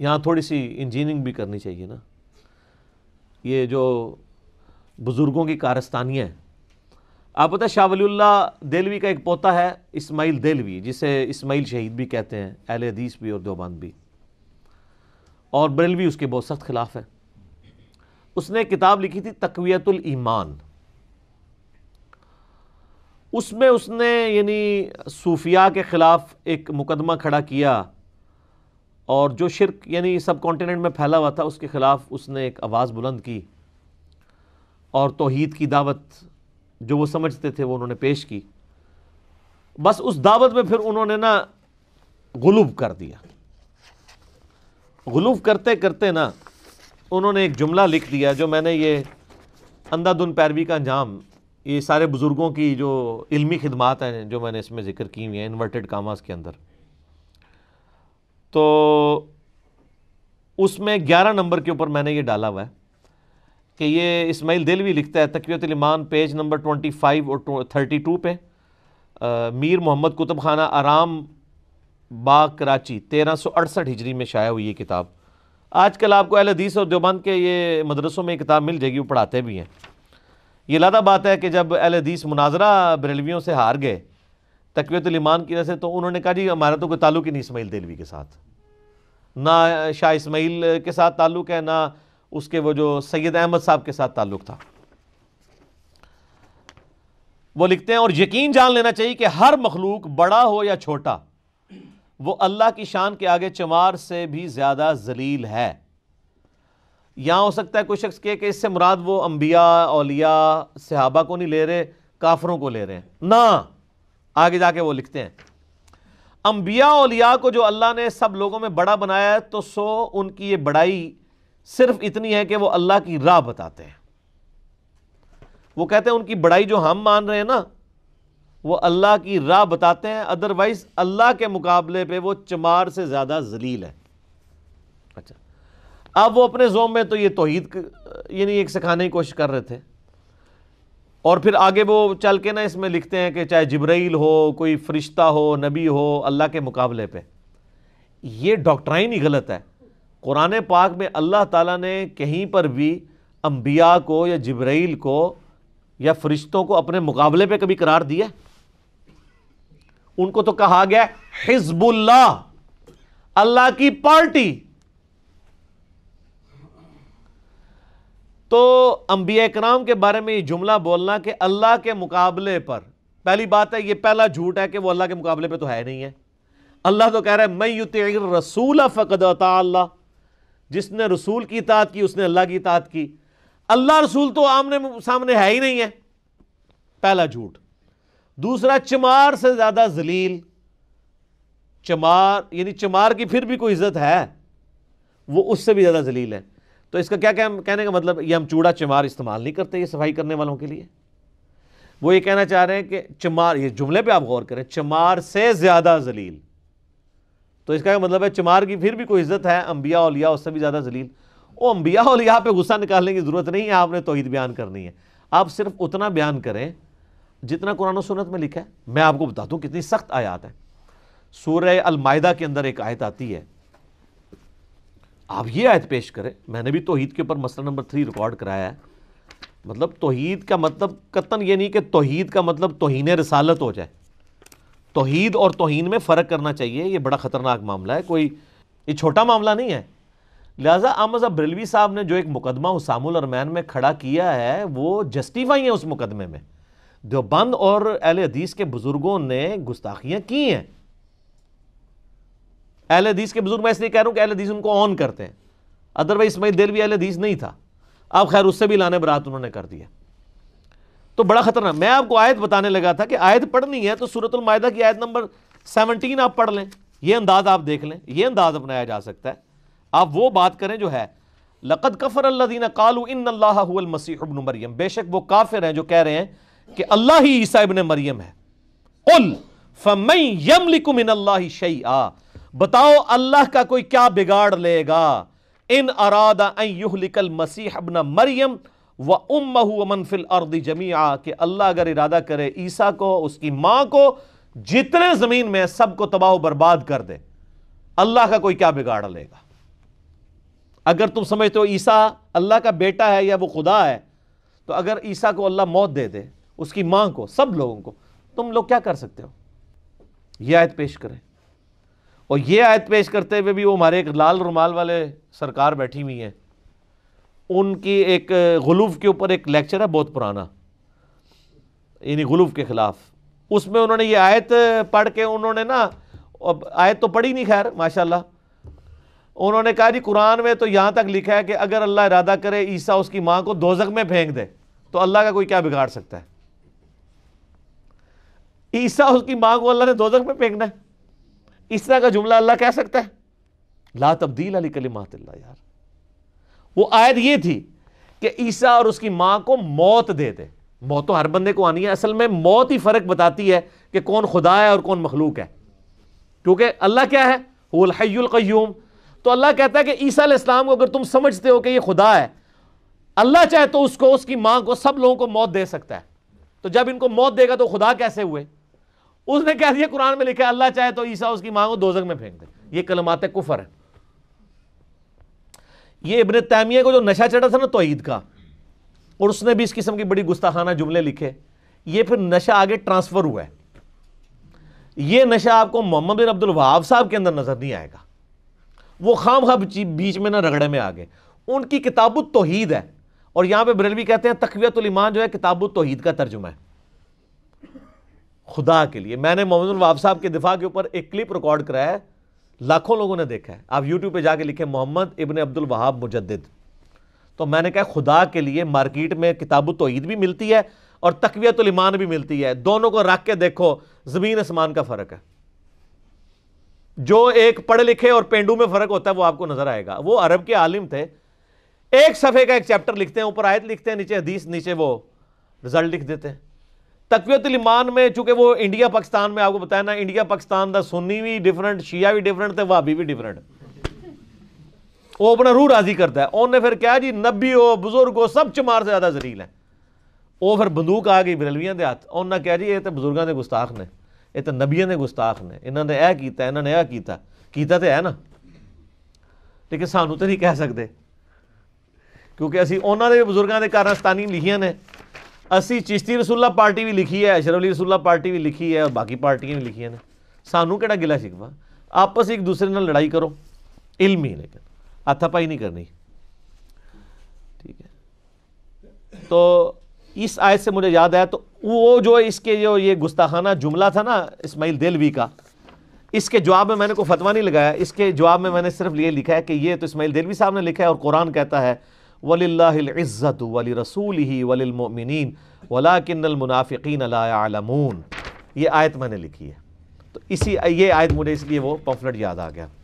यहाँ थोड़ी सी इंजीनियरिंग भी करनी चाहिए ना ये जो बुज़ुर्गों की कारस्तानियाँ हैं आप पता है शाह देलवी का एक पोता है इस्माइल देलवी जिसे इस्माइल शहीद भी कहते हैं अहल हदीस भी और देवबंद भी और बरेलवी उसके बहुत सख्त खिलाफ है उसने किताब लिखी थी तकवीतुल ईमान उसमें उसने यानी सूफिया के ख़िलाफ़ एक मुकदमा खड़ा किया और जो शिरक यानी सब कॉन्टीनेंट में फैला हुआ था उसके ख़िलाफ़ उसने एक आवाज़ बुलंद की और तोहद की दावत जो वो समझते थे वो उन्होंने पेश की बस उस दावत में फिर उन्होंने ना गुलूब कर दिया गुलूब करते करते ना उन्होंने एक जुमला लिख दिया जो मैंने ये अंधाधुन पैरवी का अंजाम ये सारे बुज़ुर्गों की जो इल्मी खिदमात हैं जो मैंने इसमें ज़िक्र की हुई हैं इन्वर्टेड कामास के अंदर तो उसमें ग्यारह नंबर के ऊपर मैंने ये डाला हुआ है कि ये इस्माइल भी लिखता है तकवीतलमान पेज नंबर ट्वेंटी फाइव और थर्टी टू पे आ, मीर मोहम्मद कुतुब खाना आराम बाग कराची तेरह सौ अड़सठ हिजरी में शाया हुई ये किताब आजकल आपको अहल हदीस और देवबंद के ये मदरसों में किताब मिल जाएगी वो पढ़ाते भी हैं ये लादा बात है कि जब अहल हदीस मुनाजरा बरेलवियों से हार गए लिमान की वजह से तो उन्होंने कहा जी हमारा तो कोई ताल्लुक ही नहीं इसमाइल देलवी के साथ ना शाह इसमाइल के साथ ताल्लुक़ है ना उसके वो जो सैयद अहमद साहब के साथ ताल्लुक़ था वो लिखते हैं और यकीन जान लेना चाहिए कि हर मखलूक बड़ा हो या छोटा वो अल्लाह की शान के आगे चमार से भी ज़्यादा जलील है यहां हो सकता है कोई शख्स के कि इससे मुराद वो अंबिया अलिया सहाबा को नहीं ले रहे काफरों को ले रहे हैं ना आगे जाके वो लिखते हैं अंबिया औलिया को जो अल्लाह ने सब लोगों में बड़ा बनाया है तो सो उनकी ये बड़ाई सिर्फ इतनी है कि वो अल्लाह की राह बताते हैं वो कहते हैं उनकी बड़ाई जो हम मान रहे हैं ना वो अल्लाह की राह बताते हैं अदरवाइज अल्लाह के मुकाबले पे वो चमार से ज़्यादा जलील है अच्छा अब वो अपने जोम में तो ये तोहद यानी एक सिखाने की कोशिश कर रहे थे और फिर आगे वो चल के ना इसमें लिखते हैं कि चाहे जिब्राइल हो कोई फरिश्ता हो नबी हो अल्लाह के मुकाबले पे ये डॉक्ट्राइन ही गलत है कुरान पाक में अल्लाह ताला ने कहीं पर भी अम्बिया को या जिब्राइल को या फरिश्तों को अपने मुकाबले पे कभी करार दिया उनको तो कहा गया हिजबुल्ला अल्लाह की पार्टी तो अम्बिया कराम के बारे में ये जुमला बोलना कि अल्लाह के मुकाबले पर पहली बात है ये पहला झूठ है कि वो अल्लाह के मुकाबले पर तो है नहीं है अल्लाह तो कह रहा है मैं युत रसूल फ़कद अल्लाह जिसने रसूल की इतात की उसने अल्लाह की इतात की अल्लाह रसूल तो आमने सामने है ही नहीं है पहला झूठ दूसरा चमार से ज़्यादा जलील चमार यानी चमार की फिर भी कोई इज्जत है वो उससे भी ज़्यादा जलील है तो इसका क्या कह, कहने का मतलब ये हम चूड़ा चमार इस्तेमाल नहीं करते ये सफाई करने वालों के लिए वो ये कहना चाह रहे हैं कि चमार ये जुमले पे आप गौर करें चमार से ज़्यादा जलील तो इसका क्या मतलब है चमार की फिर भी कोई इज्जत है अम्बिया उलिया उससे भी ज़्यादा जलील वो अम्बिया उलिया पे गुस्सा निकालने की ज़रूरत नहीं है आपने तोहद बयान करनी है आप सिर्फ उतना बयान करें जितना कुरान सुनत में लिखा है मैं आपको बता दूँ कितनी सख्त आयात है सूर्य अलमायदा के अंदर एक आयत आती है आप ये आयत पेश करें मैंने भी तोहहीद के ऊपर मसला नंबर थ्री रिकॉर्ड कराया है मतलब तोहहीद का मतलब कतन ये नहीं कि तोहहीद का मतलब तोहन रसालत हो जाए तोहहीद और तोहन में फ़र्क करना चाहिए ये बड़ा ख़तरनाक मामला है कोई ये छोटा मामला नहीं है लिहाजा आमद बरेलवी साहब ने जो एक मुकदमा उसामुल अरमैन में खड़ा किया है वो जस्टिफाई है उस मुकदमे में देवबंद और अहल हदीस के बुज़ुर्गों ने गुस्ताखियाँ की हैं अहल हदीस के बुजुर्ग मैं इसलिए कह रहा हूँ कि अहल हदीस उनको ऑन करते हैं अदरवाइज इसमाई दिल भी अहल हदीस नहीं था अब खैर उससे भी लाने बरात उन्होंने कर दिया तो बड़ा खतरनाक मैं आपको आयत बताने लगा था कि आयत पढ़नी है तो सूरतमायदा की आयत नंबर सेवनटीन आप पढ़ लें यह अंदाज आप देख लें यह अंदाज अपनाया जा सकता है आप वो बात करें जो है लक़द कफ़र अल्लादीन कालू इन अल्लाहबन मरियम बेशक वो काफिर हैं जो कह रहे हैं कि अल्लाह ही ईसा इबन मरियम है उल फमई यम लिकुम इन अल्लाह शई आ बताओ अल्लाह का कोई क्या बिगाड़ लेगा इन अरादा युहलिकल मसीह न मरियम व उम्मू अर्दी जमी जमिया के अल्लाह अगर इरादा करे ईसा को उसकी मां को जितने ज़मीन में सबको तबाह बर्बाद कर दे अल्लाह का कोई क्या बिगाड़ लेगा अगर तुम समझते हो ईसा अल्लाह का बेटा है या वो खुदा है तो अगर ईसा को अल्लाह मौत दे दे उसकी मां को सब लोगों को तुम लोग क्या कर सकते हो यह आयत पेश करें और ये आयत पेश करते हुए भी वो हमारे एक लाल रुमाल वाले सरकार बैठी हुई हैं उनकी एक गुलूफ के ऊपर एक लेक्चर है बहुत पुराना यानी गुलूफ के ख़िलाफ़ उसमें उन्होंने ये आयत पढ़ के उन्होंने ना अब आयत तो पढ़ी नहीं खैर माशाल्लाह उन्होंने कहा जी कुरान में तो यहाँ तक लिखा है कि अगर अल्लाह इरादा करे ईसा उसकी माँ को दोजक में फेंक दे तो अल्लाह का कोई क्या बिगाड़ सकता है ईसा उसकी माँ को अल्लाह ने दोजक में फेंकना है इस तरह का जुमला अल्लाह कह सकता है ला तब्दील अली कलिमात यार वो आयत ये थी कि ईसा और उसकी मां को मौत दे दे मौत तो हर बंदे को आनी है असल में मौत ही फ़र्क बताती है कि कौन खुदा है और कौन मखलूक है क्योंकि अल्लाह क्या है वहीम तो अल्लाह कहता है कि ईसा इस्लाम को अगर तुम समझते हो कि ये खुदा है अल्लाह चाहे तो उसको उसकी माँ को सब लोगों को मौत दे सकता है तो जब इनको मौत देगा तो खुदा कैसे हुए उसने कह दिया कुरान में लिखा अल्लाह चाहे तो ईसा उसकी मांग दो दोजक में फेंक दे ये कलमात कुफर है ये इबन तैमिया को जो नशा चढ़ा था ना तोहीद का और उसने भी इस किस्म की बड़ी गुस्ताखाना जुमले लिखे ये फिर नशा आगे ट्रांसफ़र हुआ है ये नशा आपको मोहम्मद बिन अब्दुल वहाब साहब के अंदर नज़र नहीं आएगा वो खाम खा बीच में ना रगड़े में आ गए उनकी किताब तोहीद है और यहां पे बरेलवी कहते हैं तकवीत जो है किताब तोहीद का तर्जुमा है खुदा के लिए मैंने मोहम्मद वाब साहब के दिफा के ऊपर एक क्लिप रिकॉर्ड कराया लाखों लोगों ने देखा है आप यूट्यूब पे जाके लिखे मोहम्मद इबन अब्दुल वहाब मुजद्दिद तो मैंने कहा खुदा के लिए मार्केट में किताब तोहीद भी मिलती है और तकवीतमान भी मिलती है दोनों को रख के देखो ज़मीन आसमान का फ़र्क है जो एक पढ़े लिखे और पेंडू में फ़र्क होता है वो आपको नज़र आएगा वो अरब के आलिम थे एक सफ़े का एक चैप्टर लिखते हैं ऊपर आयत लिखते हैं नीचे हदीस नीचे वो रिज़ल्ट लिख देते हैं तकवीत ईमान में चूंकि वो इंडिया पाकिस्तान में आपको बताया ना इंडिया पाकिस्तान का सुनी भी डिफरेंट शिया भी डिफरेंट तो भाभी भी डिफरेंट वो अपना रूह राजी करता है उन्हें फिर कहा जी नबी हो बुजुर्ग हो सब चमार से ज्यादा जरील है वो फिर बंदूक आ गई बरेलविया के हाथ उन्हें कहा जी ये तो बुजुर्गों के गुस्ताख ने यह तो नबिया के गुस्ताख ने इन्होंने यह किया इन्होंने यह किया तो है ना लेकिन सानू तो नहीं कह सकते क्योंकि असं उन्होंने भी के कारण तानी लिखिया ने चिश्ती ਚਿਸ਼ਤੀ पार्टी भी लिखी है ਹੈ ਅਸ਼ਰਫ रसूला पार्टी भी लिखी है और बाकी पार्टियां भी लिखिया ने सानू कि ਗਿਲਾ आपस एक दूसरे न लड़ाई करो ਕਰੋ ਇਲਮੀ ਲੇਕਿਨ हाथापाई नहीं करनी ठीक है तो इस आयत से मुझे याद आया तो वो जो इसके जो ये गुस्ताखाना जुमला था ना इस्माइल देलवी का इसके जवाब में मैंने को फतवा नहीं लगाया इसके जवाब में मैंने सिर्फ ये लिखा है कि ये तो इस्माइल देलवी साहब ने लिखा है और कुरान कहता है वलिल्लाज़्ज़त वली रसूल ही वलिलमिन वलाकिनमुनाफ़िन अलामून ये आयत मैंने लिखी है तो इसी ये आयत मुझे इसलिए वो पम्फलेट याद आ गया